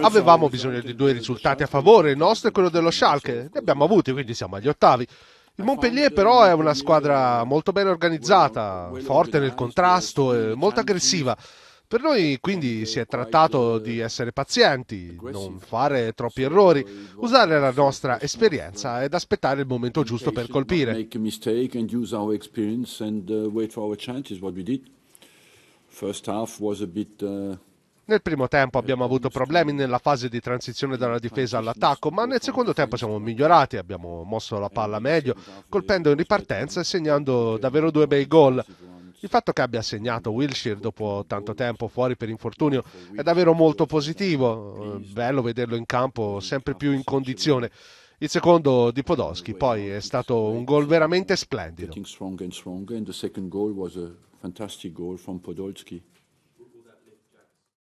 Avevamo bisogno di due risultati a favore, il nostro e quello dello Schalke. Ne abbiamo avuti, quindi siamo agli ottavi. Il Montpellier però è una squadra molto ben organizzata, forte nel contrasto e molto aggressiva. Per noi quindi si è trattato di essere pazienti, non fare troppi errori, usare la nostra esperienza ed aspettare il momento giusto per colpire. Uh, First half was a bit uh, nel primo tempo abbiamo avuto problemi nella fase di transizione dalla difesa all'attacco, ma nel secondo tempo siamo migliorati, abbiamo mosso la palla meglio, colpendo in ripartenza e segnando davvero due bei gol. Il fatto che abbia segnato Wilshire dopo tanto tempo fuori per infortunio è davvero molto positivo, bello vederlo in campo sempre più in condizione. Il secondo di Podolski poi è stato un gol veramente splendido.